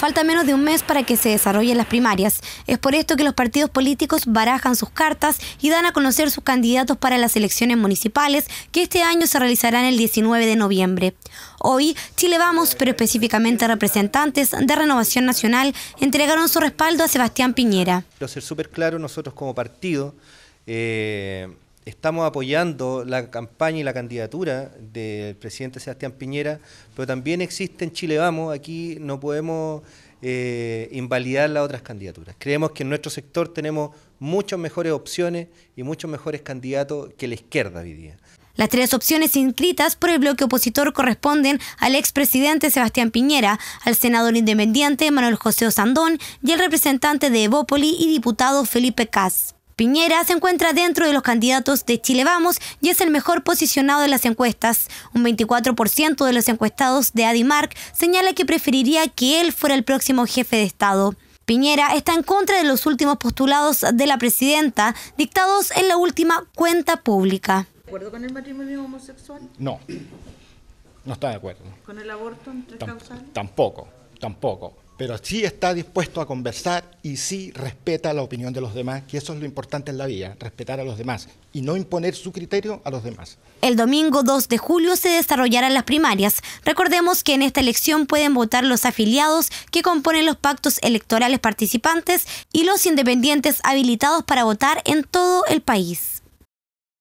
Falta menos de un mes para que se desarrollen las primarias. Es por esto que los partidos políticos barajan sus cartas y dan a conocer sus candidatos para las elecciones municipales que este año se realizarán el 19 de noviembre. Hoy, Chile Vamos, pero específicamente representantes de Renovación Nacional, entregaron su respaldo a Sebastián Piñera. Quiero ser súper claro, nosotros como partido... Eh, estamos apoyando la campaña y la candidatura del presidente Sebastián Piñera, pero también existe en Chile Vamos, aquí no podemos eh, invalidar las otras candidaturas. Creemos que en nuestro sector tenemos muchas mejores opciones y muchos mejores candidatos que la izquierda hoy día. Las tres opciones inscritas por el bloque opositor corresponden al expresidente Sebastián Piñera, al senador independiente Manuel José Osandón y al representante de Evópoli y diputado Felipe Cas. Piñera se encuentra dentro de los candidatos de Chile Vamos y es el mejor posicionado de las encuestas. Un 24% de los encuestados de Adimark señala que preferiría que él fuera el próximo jefe de Estado. Piñera está en contra de los últimos postulados de la presidenta, dictados en la última cuenta pública. ¿De acuerdo con el matrimonio homosexual? No, no está de acuerdo. ¿Con el aborto entre causales? Tampoco, tampoco pero sí está dispuesto a conversar y sí respeta la opinión de los demás, que eso es lo importante en la vida, respetar a los demás y no imponer su criterio a los demás. El domingo 2 de julio se desarrollarán las primarias. Recordemos que en esta elección pueden votar los afiliados que componen los pactos electorales participantes y los independientes habilitados para votar en todo el país.